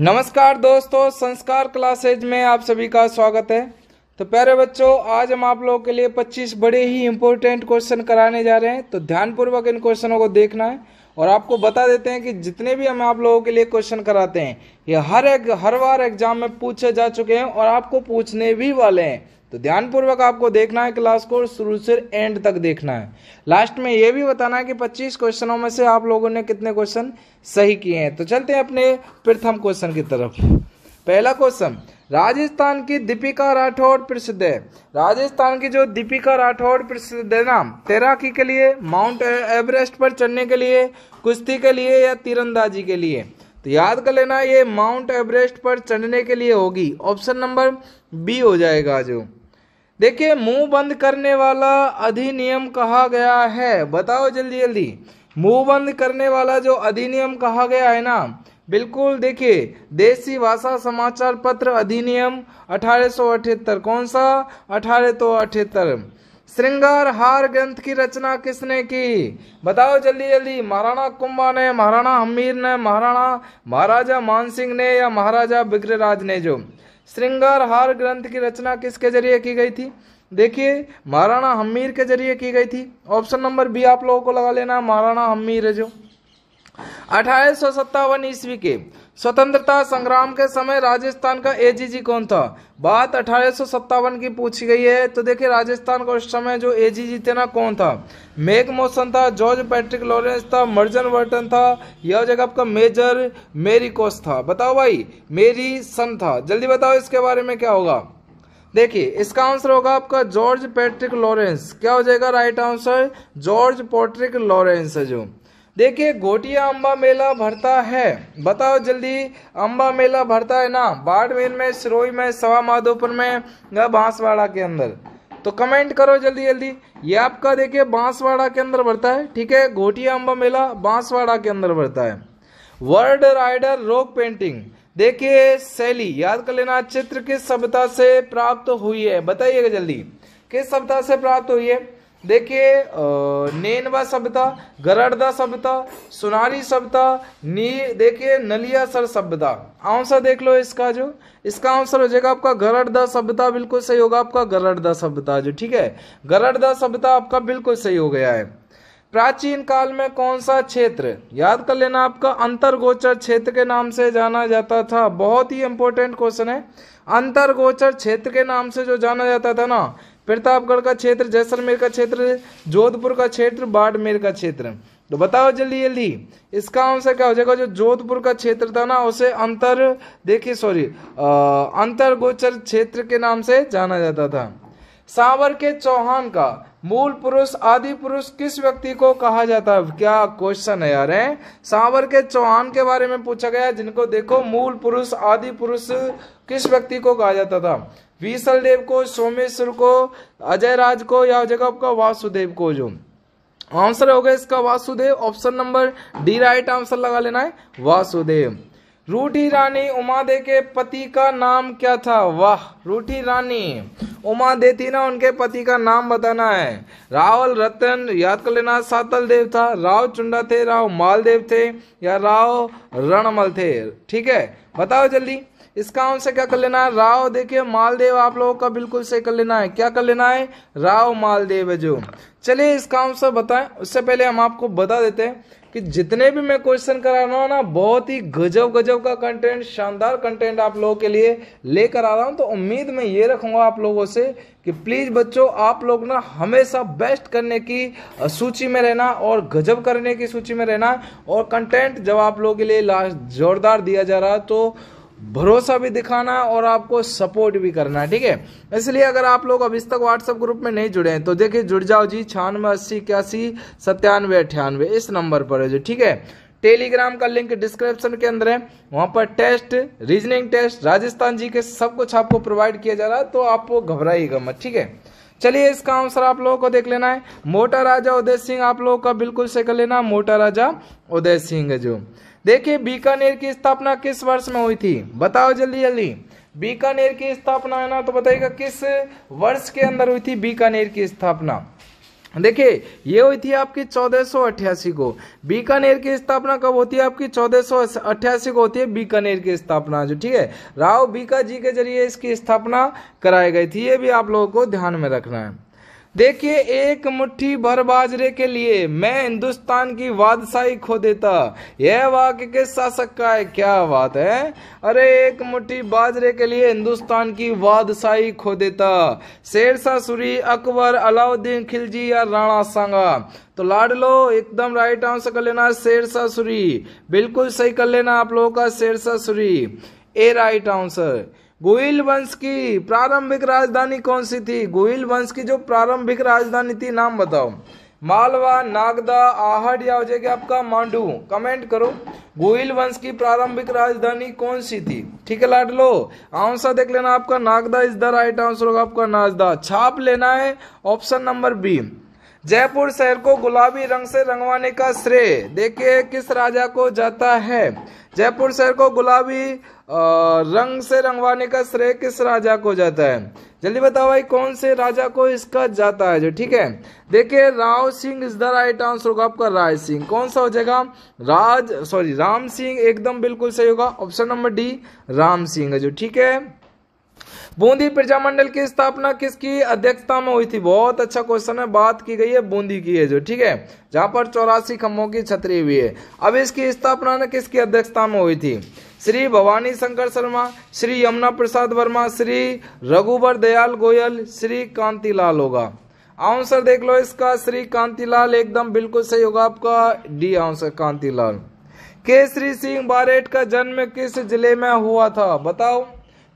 नमस्कार दोस्तों संस्कार क्लासेज में आप सभी का स्वागत है तो प्यारे बच्चों आज हम आप लोगों के लिए 25 बड़े ही इंपॉर्टेंट क्वेश्चन कराने जा रहे हैं तो ध्यानपूर्वक इन क्वेश्चनों को देखना है और आपको बता देते हैं कि जितने भी हम आप लोगों के लिए क्वेश्चन कराते हैं ये हर एक हर बार एग्जाम में पूछे जा चुके हैं और आपको पूछने भी वाले हैं तो ध्यानपूर्वक आपको देखना है क्लास को शुरू से एंड तक देखना है लास्ट में ये भी बताना है कि 25 क्वेश्चनों में से आप लोगों ने कितने क्वेश्चन सही किए हैं तो चलते हैं अपने प्रथम क्वेश्चन की तरफ पहला क्वेश्चन राजस्थान की दीपिका राठौड़ प्रसिद्ध है राजस्थान की जो दीपिका राठौर प्रसिद्ध है ना तैराकी के लिए माउंट एवरेस्ट पर चढ़ने के लिए कुश्ती के लिए या तीरंदाजी के लिए तो याद कर लेना ये माउंट एवरेस्ट पर चढ़ने के लिए होगी ऑप्शन नंबर बी हो जाएगा जो देखिए मुंह बंद करने वाला अधिनियम कहा गया है बताओ जल्दी जल्दी मुंह बंद करने वाला जो अधिनियम कहा गया है ना बिल्कुल देखिए देसी भाषा समाचार पत्र अधिनियम अठारह कौन सा अठारह श्रृंगार हार ग्रंथ की रचना किसने की बताओ जल्दी जल्दी महाराणा कुंभा ने महाराणा हमीर ने महाराणा महाराजा मानसिंह ने या महाराजा बिग्रराज ने जो श्रृंगार हार ग्रंथ की रचना किसके जरिए की गई थी देखिए महाराणा हमीर के जरिए की गई थी ऑप्शन नंबर बी आप लोगों को लगा लेना महाराणा हमीर है जो अठारह ईस्वी के स्वतंत्रता संग्राम के समय राजस्थान का एजीजी कौन था बात अठारह की पूछी गई है तो देखिए राजस्थान का उस समय जो एजीजी थे ना कौन था मेक मोशन था जॉर्ज पैट्रिक लॉरेंस था मर्जन वर्टन था यह जगह आपका मेजर मेरी कोस था बताओ भाई मेरी सन था जल्दी बताओ इसके बारे में क्या होगा देखिए इसका आंसर होगा आपका जॉर्ज पैट्रिक लॉरेंस क्या हो जाएगा right answer George Patrick Lawrence है जो देखिए गोटिया अम्बा मेला भरता है बताओ जल्दी अम्बा मेला भरता है ना बाड़मेर में सिरोही में सवा माधोपुर में या बांसवाड़ा के अंदर तो कमेंट करो जल्दी जल्दी ये आपका देखिए बांसवाड़ा के अंदर भरता है ठीक है घोटिया अम्बा मेला बांसवाड़ा के अंदर भरता है वर्ल्ड राइडर रॉक पेंटिंग देखिए शैली याद कर लेना चित्र किस सभ्यता से प्राप्त हुई है बताइएगा जल्दी किस सभ्यता से प्राप्त हुई है देखिए नेनवा सभ्यता गरड़दा सभ्यता सुनारी सभ्यता नी देखिए नलिया सर सभ्यता आंसर देख लो इसका जो इसका आंसर हो जाएगा आपका गरड़दा सभ्यता बिल्कुल सही होगा आपका गरड़दा सभ्यता जो ठीक है गरड़दा सभ्यता आपका बिल्कुल सही हो गया है प्राचीन काल में कौन सा क्षेत्र याद कर लेना आपका अंतरगोचर क्षेत्र के नाम से जाना जाता था बहुत ही इंपॉर्टेंट क्वेश्चन है अंतरगोचर क्षेत्र के नाम से जो जाना जाता था ना प्रतापगढ़ का क्षेत्र जैसलमेर का क्षेत्र जोधपुर का क्षेत्र बाड़मेर का क्षेत्र तो बताओ जल्दी जल्दी इसका आंसर क्या हो जाएगा जो जोधपुर का क्षेत्र था ना उसे अंतर देखिए सॉरी अंतरगोचर क्षेत्र के नाम से जाना जाता था सावर के चौहान का मूल पुरुष आदि पुरुष किस व्यक्ति को कहा जाता है क्या क्वेश्चन है यार है सावर के चौहान के बारे में पूछा गया जिनको देखो मूल पुरुष आदि पुरुष किस व्यक्ति को कहा जाता था विशल देव को सोमेश्वर को अजय राज को या हो जाएगा आपका वासुदेव को जो आंसर होगा इसका Vasudev option number D right answer लगा लेना है वासुदेव रूठी रानी उमा दे के पति का नाम क्या था वाह रूठी रानी उमा दे थी ना उनके पति का नाम बताना है रावल रतन याद कर लेना सातल देव था राव चुंडा थे राव मालदेव थे या राव रणमल थे ठीक है बताओ जल्दी इसका आंसर क्या कर लेना है राव देखिए मालदेव आप लोगों का बिल्कुल सही कर लेना है क्या कर लेना है राव मालदेव है जो चलिए इसका आंसर बताएं उससे पहले हम आपको बता देते हैं कि जितने भी मैं क्वेश्चन करा रहा हूँ ना बहुत ही गजब गजब का कंटेंट शानदार कंटेंट आप लोगों के लिए लेकर आ रहा हूँ तो उम्मीद मैं ये रखूंगा आप लोगों से कि प्लीज़ बच्चों आप लोग ना हमेशा बेस्ट करने की सूची में रहना और गजब करने की सूची में रहना और कंटेंट जब आप लोगों के लिए लास्ट जोरदार दिया जा रहा है तो भरोसा भी दिखाना और आपको सपोर्ट भी करना ठीक है इसलिए अगर आप लोग अभी तक व्हाट्सएप ग्रुप में नहीं जुड़े हैं तो देखिए जुड़ जाओ जी छियानवे अस्सी इक्यासी सत्तानवे अठानवे इस नंबर पर है जो ठीक है टेलीग्राम का लिंक डिस्क्रिप्शन के अंदर है वहां पर test reasoning test Rajasthan G K सब कुछ आपको प्रोवाइड किया जा रहा है तो आप घबराइएगा मत ठीक है चलिए इसका आंसर आप लोगों को देख लेना है मोटा राजा उदय सिंह आप लोगों का बिल्कुल से कर लेना मोटा राजा उदय सिंह जो देखिए बीकानेर की स्थापना किस वर्ष में हुई थी बताओ जल्दी जल्दी बीकानेर की स्थापना है ना तो बताइएगा किस वर्ष के अंदर हुई थी बीकानेर की स्थापना देखिए ये हुई थी आपकी चौदह को बीकानेर की स्थापना कब होती है आपकी चौदह को होती है बीकानेर की स्थापना जो ठीक है राव बीका जी के जरिए इसकी स्थापना कराई गई थी ये भी आप लोगों को ध्यान में रखना है देखिए एक मुट्ठी भर बाजरे के लिए मैं हिंदुस्तान की बादशाही खो देता यह वाक्य के शासक का है क्या बात है अरे एक मुट्ठी बाजरे के लिए हिंदुस्तान की बादशाही खो देता शेरशाह सूरी अकबर अलाउद्दीन खिलजी या राणा सांगा तो लाड लो एकदम राइट आंसर कर लेना शेरशाह सूरी बिल्कुल सही कर लेना आप लोगों का Shershah Suri A right answer Goyal वंश की प्रारंभिक राजधानी कौन सी थी गोयल वंश की जो प्रारंभिक राजधानी थी नाम बताओ मालवा नागदा आहट या हो जाएगा आपका मांडू कमेंट करो गोयल वंश की प्रारंभिक राजधानी कौन सी थी ठीक है लाट लो आंसर देख लेना आपका नागदा इस दर राइट आंसर होगा आपका नागदा छाप लेना है ऑप्शन नंबर बी जयपुर शहर को गुलाबी रंग से रंगवाने का श्रेय देखिए किस राजा को जाता है जयपुर शहर को गुलाबी रंग से रंगवाने का श्रेय किस राजा को जाता है जल्दी बताओ भाई कौन से राजा को इसका जाता है जो ठीक है देखिए Rao Singh is the right answer होगा आपका राय सिंह कौन सा हो जाएगा राज सॉरी राम सिंह एकदम बिल्कुल सही होगा option number D Ram Singh जो ठीक है बूंदी प्रजामंडल की स्थापना किसकी अध्यक्षता में हुई थी बहुत अच्छा क्वेश्चन है बात की गई है बूंदी की है जो ठीक है जहां पर चौरासी खम्भों की छतरी हुई है अब इसकी स्थापना न किसकी अध्यक्षता में हुई थी श्री भवानी शंकर शर्मा श्री यमुना प्रसाद वर्मा श्री रघुवर दयाल गोयल श्री कांतिलाल होगा आंसर देख लो इसका श्री कांतिलाल एकदम बिल्कुल सही होगा आपका डी आंसर कांतिलाल केसरी सिंह बारेट का जन्म किस जिले में हुआ था बताओ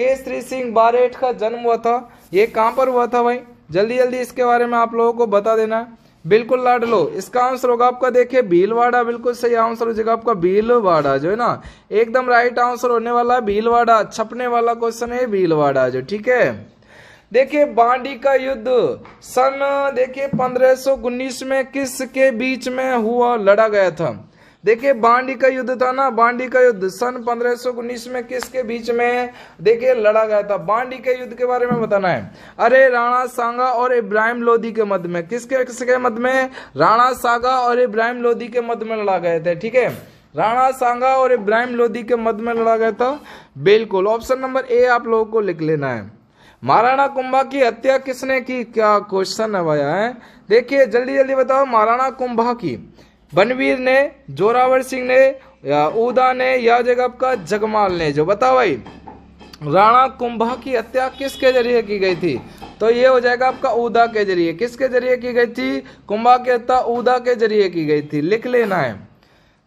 केसरी सिंह बारेठ का जन्म हुआ था ये कहाँ पर हुआ था भाई जल्दी जल्दी इसके बारे में आप लोगों को बता देना बिल्कुल लाड लो इसका आंसर होगा आपका देखिए भीलवाड़ा बिल्कुल सही आंसर हो जाएगा आपका भीलवाड़ा जो है ना एकदम राइट आंसर होने वाला है भीलवाड़ा छपने वाला क्वेश्चन है भीलवाड़ा जो ठीक है देखिए बांडी का युद्ध सन देखिए पंद्रह सो उन्नीस में किसके बीच में हुआ लड़ा गया था देखिए बांडी का युद्ध था ना बांडी का युद्ध सन पंद्रह में किसके बीच में देखिए लड़ा गया था बांडी के युद्ध के बारे में बताना है अरे राणा सांगा और इब्राहिम लोधी के मध्य में किसके किसके मध में राणा सागा और इब्राहिम लोधी के मध्य में लड़ा गए थे ठीक है राणा सांगा और इब्राहिम लोधी के मध्य में लड़ा गया था बिल्कुल ऑप्शन नंबर ए आप लोगों को लिख लेना है महाराणा कुंभा की हत्या किसने की क्या क्वेश्चन है भैया है देखिए जल्दी जल्दी बताओ महाराणा कुंभा की बनवीर ने जोरावर सिंह ने उदा ने या जगह का जगमाल ने जो बताओ भाई राणा कुंभा की हत्या किसके जरिए की गई थी तो ये हो जाएगा आपका उदा के जरिए किसके जरिए की गई थी कुंभा की हत्या उदा के जरिए की गई थी लिख लेना है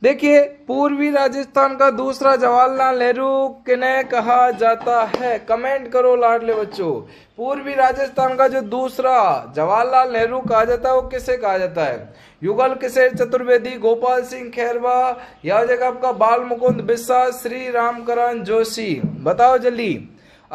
देखिए पूर्वी राजस्थान का दूसरा जवाहरलाल नेहरू किन्हें कहा जाता है कमेंट करो लाडले बच्चों पूर्वी राजस्थान का जो दूसरा जवाहरलाल नेहरू कहा जाता है वो किसे कहा जाता है युगल किशेर चतुर्वेदी गोपाल सिंह खैरवा या जगह आपका बाल मुकुंद बिस्सा श्री रामकरण जोशी बताओ जल्दी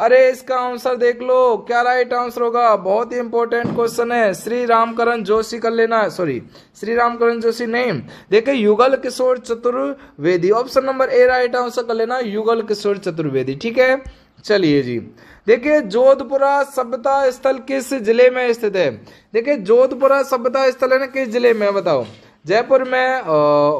अरे इसका आंसर देख लो क्या राइट आंसर होगा बहुत ही इंपॉर्टेंट क्वेश्चन है श्री रामकरण जोशी कर लेना सॉरी श्री रामकरण जोशी नहीं देखे Yugal Kishore Chaturvedi option number A right answer कर लेना युगल किशोर चतुर्वेदी ठीक है चलिए जी देखिए जोधपुरा सभ्यता स्थल किस जिले में स्थित है देखिए जोधपुरा सभ्यता स्थल है ना किस जिले में बताओ जयपुर में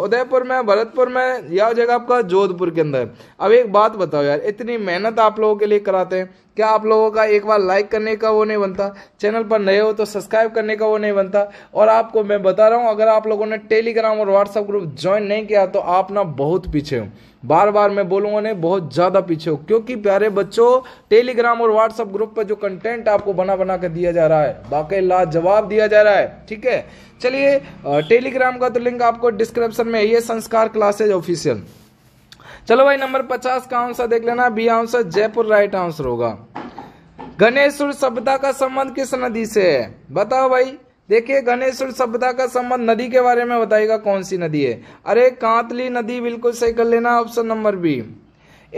उदयपुर में भरतपुर में या हो जाएगा आपका जोधपुर के अंदर अब एक बात बताओ यार इतनी मेहनत आप लोगों के लिए कराते हैं क्या आप लोगों का एक बार लाइक करने का वो नहीं बनता चैनल पर नए हो तो सब्सक्राइब करने का वो नहीं बनता और आपको मैं बता रहा हूँ अगर आप लोगों ने टेलीग्राम और व्हाट्सएप ग्रुप ज्वाइन नहीं किया तो आप ना बहुत पीछे हो बार बार मैं बोलूंगा नहीं बहुत ज़्यादा पीछे हो क्योंकि प्यारे बच्चों टेलीग्राम और व्हाट्सअप ग्रुप पर जो कंटेंट आपको बना बना कर दिया जा रहा है बाकी लाजवाब दिया जा रहा है ठीक है चलिए टेलीग्राम का तो लिंक आपको डिस्क्रिप्शन में ये संस्कार क्लासेज ऑफिशियल चलो भाई नंबर पचास का आंसर देख लेना B answer Jaipur right answer होगा गणेश सभ्यता का संबंध किस नदी से है बताओ भाई देखिए गणेश्वर सभ्यता का संबंध नदी के बारे में बताएगा कौन सी नदी है अरे कांतली नदी बिल्कुल सही कर लेना ऑप्शन नंबर बी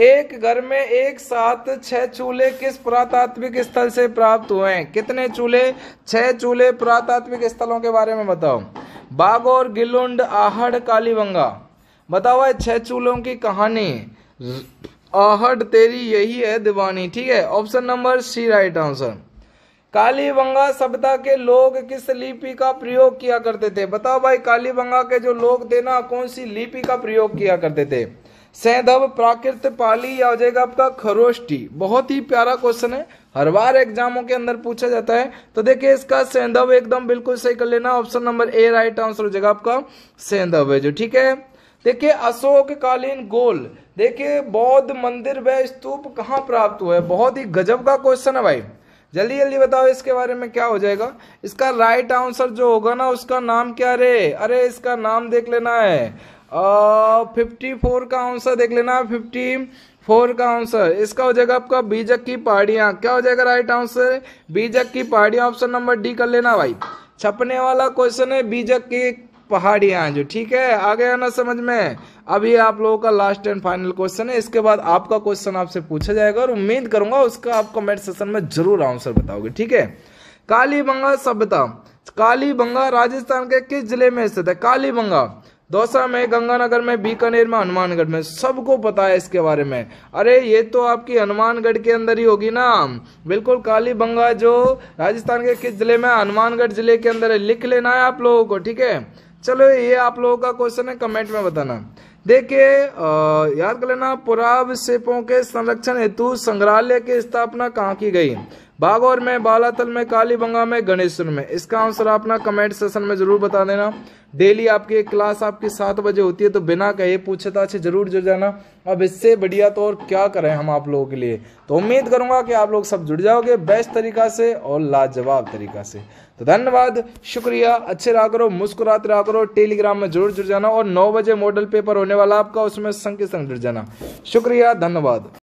एक घर में एक साथ छह चूल्हे किस पुरातात्विक स्थल से प्राप्त हुए हैं कितने चूल्हे छह चूल्हे पुरातात्विक स्थलों के बारे में बताओ बागोर गिलुंड आहड़ कालीबंगा बताओ छह चूल्हों की कहानी आहड़ तेरी यही है दीवानी ठीक है option number C right answer Kalibangan सभ्यता के लोग किस लिपि का प्रयोग किया करते थे बताओ भाई कालीबंगा के जो लोग थे ना कौन सी लिपि का प्रयोग किया करते थे सैधव प्राकृत पाली या हो जाएगा आपका खरोष्टी बहुत ही प्यारा क्वेश्चन है हर बार एग्जामों के अंदर पूछा जाता है तो देखिए इसका सैंधव एकदम बिल्कुल सही कर लेना option number A right answer हो जाएगा आपका सैंधव है जो ठीक है देखिए अशोक कालीन गोल देखिए बौद्ध मंदिर व स्तूप कहाँ प्राप्त हुआ है बहुत ही गजब का क्वेश्चन है भाई जल्दी जल्दी बताओ इसके बारे में क्या हो जाएगा इसका राइट आंसर जो होगा ना उसका नाम क्या रे अरे इसका नाम देख लेना है फिफ्टी फोर का आंसर देख लेना फिफ्टी फोर का आंसर इसका हो जाएगा आपका बीजक की पहाड़ियाँ क्या हो जाएगा राइट आंसर बीजक की पहाड़ियाँ ऑप्शन नंबर डी कर लेना भाई छपने वाला क्वेश्चन है बीजक की पहाड़ियाँ जो ठीक है आ गया ना समझ में अब ये आप लोगों का लास्ट एंड फाइनल क्वेश्चन है इसके बाद आपका क्वेश्चन आपसे पूछा जाएगा और उम्मीद करूंगा उसका आप कमेंट सेशन में जरूर आंसर बताओगे ठीक है कालीबंगा सभ्यता कालीबंगा राजस्थान के किस जिले में स्थित है कालीबंगा दौसा में गंगानगर में बीकानेर में हनुमानगढ़ में सबको पता है इसके बारे में अरे ये तो आपकी हनुमानगढ़ के अंदर ही होगी ना बिल्कुल काली बंगा जो राजस्थान के किस जिले में हनुमानगढ़ जिले के अंदर है लिख लेना है आप लोगों को ठीक है चलो ये आप लोगों का क्वेश्चन है कमेंट में बताना देखिए याद कर लेना पुराव सेपों के संरक्षण हेतु संग्रहालय की स्थापना कहाँ की गई बागौर में बालातल में कालीबंगा में गणेश्वर में इसका आंसर अपना कमेंट सेशन में जरूर बता देना डेली आपकी एक क्लास आपकी सात बजे होती है तो बिना कहे पूछे अच्छे जरूर जुड़ जाना अब इससे बढ़िया तो और क्या करें हम आप लोगों के लिए तो उम्मीद करूंगा कि आप लोग सब जुड़ जाओगे बेस्ट तरीका से और लाजवाब तरीका से तो धन्यवाद शुक्रिया अच्छे रहा करो मुस्कुराते रहा करो टेलीग्राम में जरूर जुड़ जाना और नौ बजे मॉडल पेपर होने वाला आपका उसमें संग के संग जुड़ जाना शुक्रिया धन्यवाद